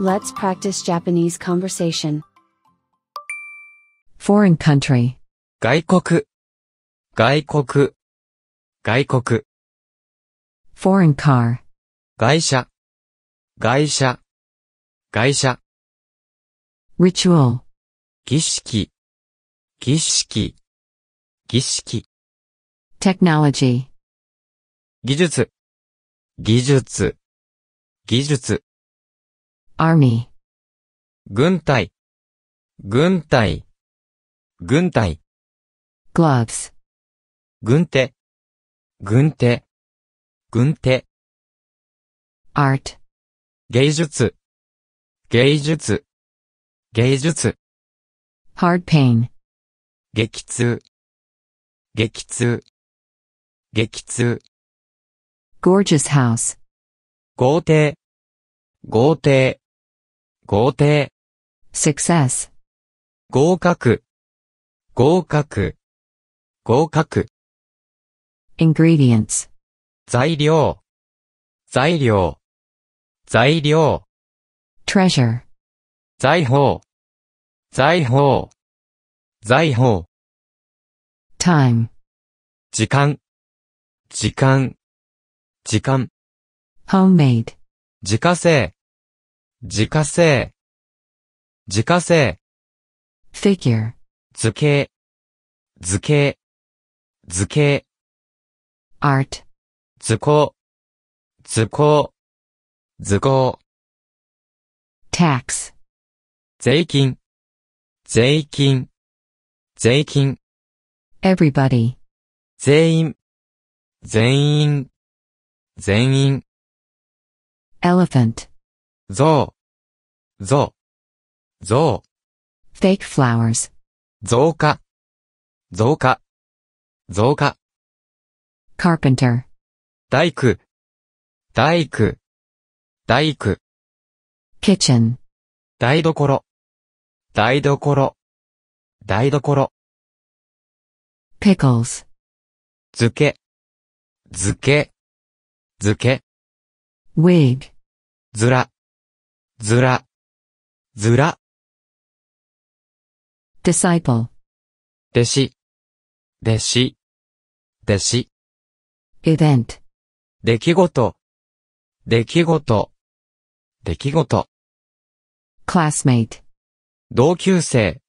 Let's practice Japanese conversation. Foreign country. Foreign car. Ritual. 外車、外車、外車、Ritual. 儀式、儀式、儀式、Technology. 技術、技術、技術、army 軍隊軍隊軍隊 gloves 軍手軍手軍手 art 芸術芸術芸術 hard pain 激痛激痛激痛 gorgeous house 豪邸豪邸豪邸。success. 合格。合格。合格。ingredients. 材料。材料。材料。treasure. 財宝。財宝。財宝。time. 時間。時間。時間。homemade. 自家製。自家製。自家製。figure. 図形。図形。図形。art. 図工。図工。図工。tax. 税金。税金。税金。everybody. 全員。全員。全員。elephant. ゾウ、ゾウ、ゾウ。fake flowers 増加、増加、増加。carpenter 大工、大工、大工。kitchen 台所、台所、台所。pickles 漬け、漬け、漬け。wig ずら、ずら、ずら。disciple, 弟子、弟子、弟子、event, 出来事、出来事、出来事、classmate, 同級生、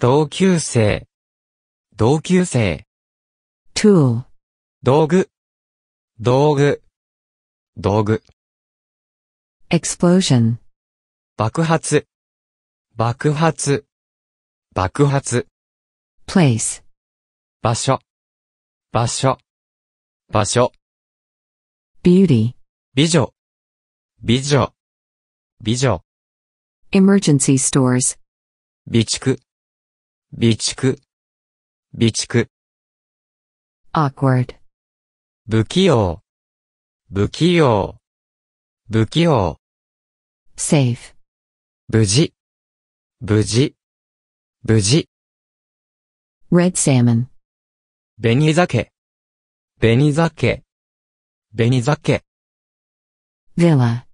同級生、同級生、tool, 道具、道具、道具。explosion 爆発爆発爆発 place 場所場所場所 beauty 美女美女美女 emergency stores 備蓄備蓄備蓄 awkward 不器用不器用不器用 safe 無事、無事、無事。red salmon 紅鮭、紅鮭、紅鮭。villa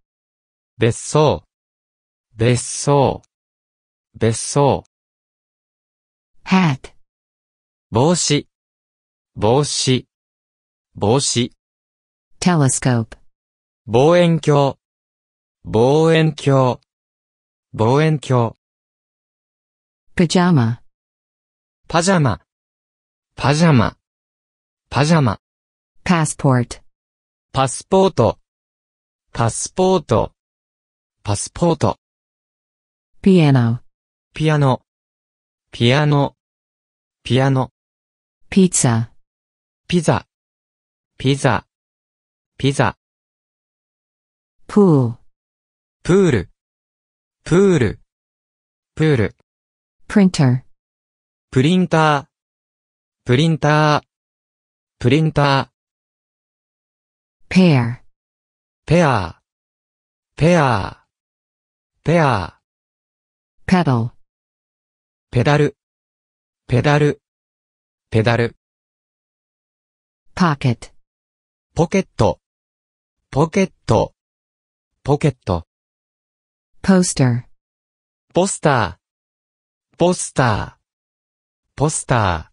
別荘、別荘、別荘。hat 帽子、帽子、帽子。telescope 望遠鏡、望遠鏡、望遠鏡。パジャマ、パジャマ、パジャマ。パスポートパスポート、パスポート、パスポート。ピアノピアノ、ピアノ、ピアノ。ピザピザ、ピザ、ピザ。プール、プール、プール。プリンター、プリンター、プリンター、ペア、ペア、ペア、ペア。ペダル、ペダル、ペダル、ペダル、p ケット、ポケット、ポケット、ポケット。poster, poster, poster, poster.